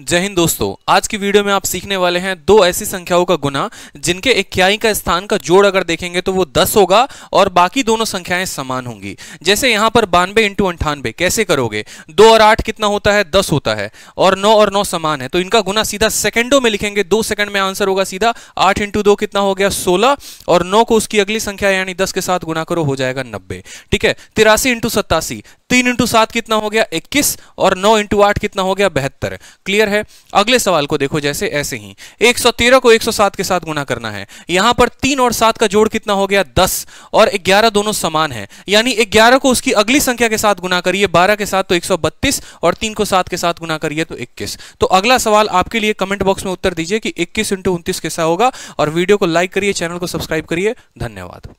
जय हिंद दोस्तों आज की वीडियो में आप सीखने वाले हैं दो ऐसी संख्याओं का गुना जिनके इक्याई का स्थान का जोड़ अगर देखेंगे तो वो 10 होगा और बाकी दोनों संख्याएं समान होंगी जैसे यहां पर बानवे इंटू अंठानवे कैसे करोगे दो और आठ कितना होता है दस होता है और नौ और नौ समान है तो इनका गुना सीधा सेकेंडों में लिखेंगे दो सेकंड में आंसर होगा सीधा आठ इंटू कितना हो गया सोलह और नौ को उसकी अगली संख्या यानी दस के साथ गुना करो हो जाएगा नब्बे ठीक है तिरासी इंटू सत्तासी तीन इंटू सात कितना हो गया इक्कीस और नौ इंटू आठ कितना हो गया बहत्तर क्लियर है अगले सवाल को देखो जैसे ऐसे ही तेरह को सात के साथ गुना करना है यहां पर तीन और सात का जोड़ कितना हो गया दस और ग्यारह दोनों समान है यानी ग्यारह को उसकी अगली संख्या के साथ गुना करिए बारह के साथ तो एक और तीन को सात के साथ गुना करिए तो इक्कीस तो अगला सवाल आपके लिए कमेंट बॉक्स में उत्तर दीजिए कि इक्कीस इंटू कैसा होगा और वीडियो को लाइक करिए चैनल को सब्सक्राइब करिए धन्यवाद